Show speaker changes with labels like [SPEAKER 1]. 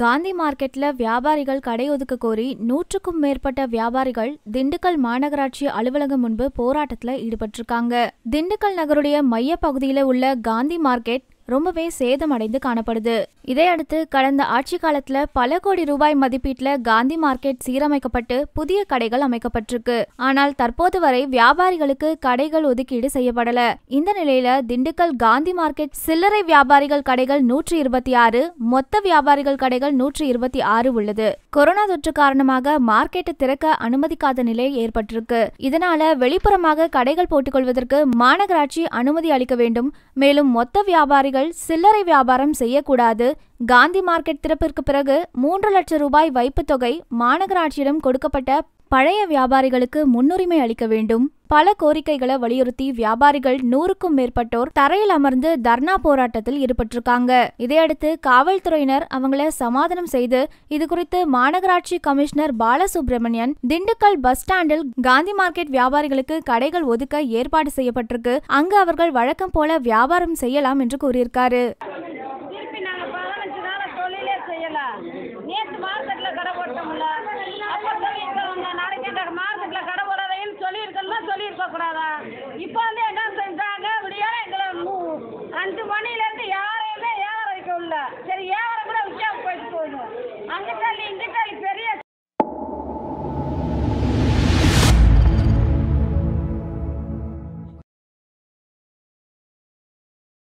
[SPEAKER 1] காந்தி மார்க்கெட்ல வியாபாரிகள் கடை ஒதுக்க கோரி நூற்றுக்கும் மேற்பட்ட வியாபாரிகள் திண்டுக்கல் மாநகராட்சி அலுவலகம்
[SPEAKER 2] முன்பு போராட்டத்தில் ஈடுபட்டிருக்காங்க திண்டுக்கல் நகருடைய மைய பகுதியில் உள்ள காந்தி மார்க்கெட் ரொம்பவே சேதமடைந்து காணப்படுது இதையடுத்து கடந்த ஆட்சி காலத்துல பல கோடி ரூபாய் மதிப்பீட்டில் காந்தி மார்க்கெட் சீரமைக்கப்பட்டு புதிய கடைகள் அமைக்கப்பட்டிருக்கு ஆனால் தற்போது வரை வியாபாரிகளுக்கு கடைகள் ஒதுக்கீடு செய்யப்படல இந்த நிலையில திண்டுக்கல் காந்தி மார்க்கெட் சில்லறை வியாபாரிகள் கடைகள் நூற்றி இருபத்தி ஆறு மொத்த வியாபாரிகள் கடைகள் நூற்றி இருபத்தி ஆறு உள்ளது கொரோனா தொற்று காரணமாக மார்க்கெட்டை திறக்க அனுமதிக்காத நிலை ஏற்பட்டிருக்கு இதனால வெளிப்புறமாக கடைகள் போட்டுக்கொள்வதற்கு மாநகராட்சி அனுமதி அளிக்க வேண்டும் மேலும் மொத்த வியாபாரிகள் சில்லறை வியாபாரம் செய்யக்கூடாது காந்தி மார்க்கெட் திறப்பிற்கு பிறகு மூன்று லட்சம் ரூபாய் வைப்புத் தொகை மாநகராட்சியிடம் கொடுக்கப்பட்ட பழைய வியாபாரிகளுக்கு முன்னுரிமை அளிக்க வேண்டும் பல கோரிக்கைகளை வலியுறுத்தி வியாபாரிகள் நூறுக்கும் மேற்பட்டோர் தரையில் அமர்ந்து தர்ணா போராட்டத்தில் ஈடுபட்டிருக்காங்க இதையடுத்து காவல்துறையினர் அவங்கள சமாதானம் செய்து இது குறித்து மாநகராட்சி கமிஷனர் பாலசுப்ரமணியன் திண்டுக்கல் பஸ் ஸ்டாண்டில் காந்தி மார்க்கெட் வியாபாரிகளுக்கு கடைகள் ஒதுக்க ஏற்பாடு செய்யப்பட்டிருக்கு அங்கு அவர்கள் வழக்கம் போல வியாபாரம் செய்யலாம் என்று கூறியிருக்காரு
[SPEAKER 3] செய்யலாம் நேற்று மார்க்கெட்டில் கடை போட்டோம்ல அப்போ சொல்லியிருக்கோம் உங்க நாளைக்கு எங்கள் மார்க்கெட்டில் கடை போடாதீங்கன்னு சொல்லியிருக்கோம்னா சொல்லியிருக்க கூடாதா இப்போ வந்து என்ன செஞ்சாங்க விடிய எங்களை அஞ்சு மணிலேருந்து யாரையுமே ஏவர வைக்க விடல சரி ஏவர கூட விற்காம போயிட்டு போகணும் அங்கிட்டாலி இங்கிட்டாலி பெரிய